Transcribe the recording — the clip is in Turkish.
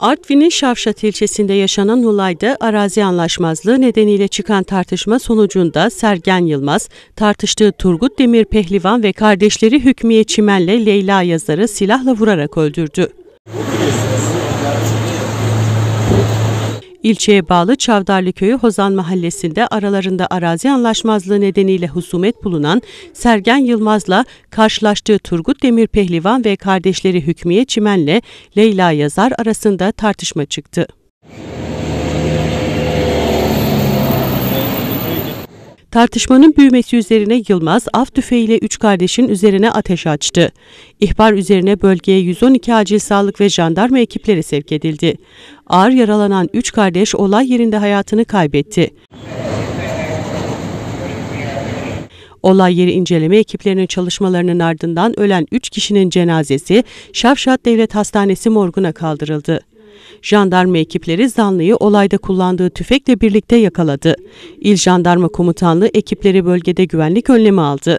Artvin'in Şavşat ilçesinde yaşanan olayda arazi anlaşmazlığı nedeniyle çıkan tartışma sonucunda Sergen Yılmaz, tartıştığı Turgut Demir Pehlivan ve kardeşleri Hükmiye Çimen'le Leyla yazarı silahla vurarak öldürdü. İlçeye bağlı Çavdarlı Köyü Hozan Mahallesi'nde aralarında arazi anlaşmazlığı nedeniyle husumet bulunan Sergen Yılmaz'la karşılaştığı Turgut Demir Pehlivan ve kardeşleri Hükmiye Çimen'le Leyla Yazar arasında tartışma çıktı. Tartışmanın büyümesi üzerine Yılmaz, af tüfeğiyle üç kardeşin üzerine ateş açtı. İhbar üzerine bölgeye 112 acil sağlık ve jandarma ekipleri sevk edildi. Ağır yaralanan üç kardeş olay yerinde hayatını kaybetti. Olay yeri inceleme ekiplerinin çalışmalarının ardından ölen 3 kişinin cenazesi Şafşat Devlet Hastanesi morguna kaldırıldı. Jandarma ekipleri zanlıyı olayda kullandığı tüfekle birlikte yakaladı. İl Jandarma Komutanlığı ekipleri bölgede güvenlik önlemi aldı.